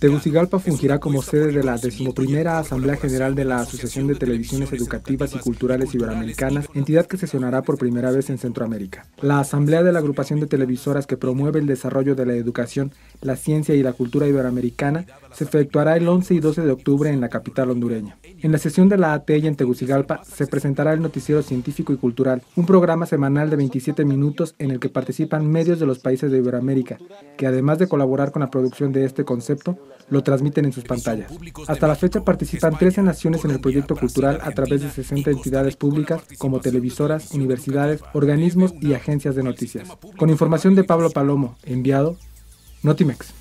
Tegucigalpa fungirá como sede de la decimoprimera Asamblea General de la Asociación de Televisiones este Educativas y Culturales Iberoamericanas, entidad que sesionará por primera vez en Centroamérica. La Asamblea de la Agrupación de Televisoras que promueve el desarrollo de la educación, la ciencia y la cultura iberoamericana se efectuará el 11 y 12 de octubre en la capital hondureña. En la sesión de la ATI en Tegucigalpa se presentará el Noticiero Científico y Cultural, un programa semanal de 27 minutos en el que participan medios de los países de Iberoamérica, que además de colaborar con la producción de este concepto, lo transmiten en sus pantallas. Hasta la fecha participan 13 naciones en el proyecto cultural a través de 60 entidades públicas como televisoras, universidades, organismos y agencias de noticias. Con información de Pablo Palomo, enviado Notimex.